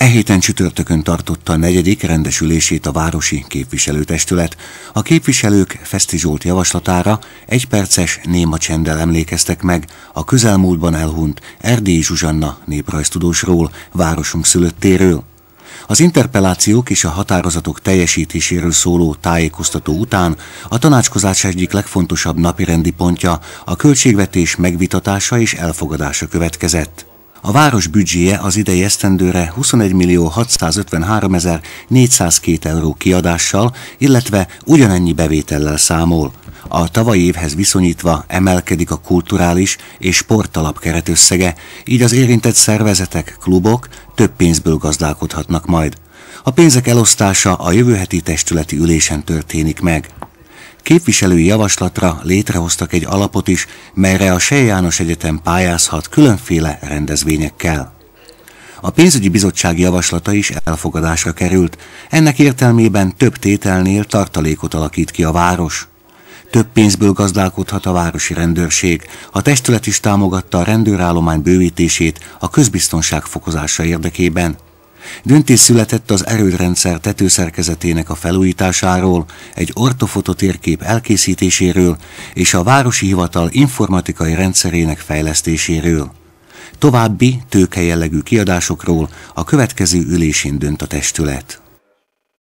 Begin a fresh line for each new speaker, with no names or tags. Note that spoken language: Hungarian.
E héten csütörtökön tartotta a negyedik rendesülését a Városi Képviselőtestület. A képviselők Feszti Zsolt javaslatára egy perces néma csenddel emlékeztek meg a közelmúltban elhunyt Erdély Zsuzsanna néprajztudósról, városunk szülöttéről. Az interpelációk és a határozatok teljesítéséről szóló tájékoztató után a tanácskozás egyik legfontosabb napirendi pontja a költségvetés megvitatása és elfogadása következett. A város büdzséje az idei esztendőre 21 millió 653 402 euró kiadással, illetve ugyanennyi bevétellel számol. A tavalyi évhez viszonyítva emelkedik a kulturális és sportalap keretösszege, így az érintett szervezetek, klubok több pénzből gazdálkodhatnak majd. A pénzek elosztása a jövő heti testületi ülésen történik meg. Képviselői javaslatra létrehoztak egy alapot is, melyre a Sej János Egyetem pályázhat különféle rendezvényekkel. A pénzügyi bizottság javaslata is elfogadásra került, ennek értelmében több tételnél tartalékot alakít ki a város. Több pénzből gazdálkodhat a városi rendőrség, a testület is támogatta a rendőrállomány bővítését a közbiztonság fokozása érdekében – Döntés született az erődrendszer tetőszerkezetének a felújításáról, egy ortofototérkép elkészítéséről és a Városi Hivatal informatikai rendszerének fejlesztéséről. További tőkejellegű kiadásokról a következő ülésén dönt a testület.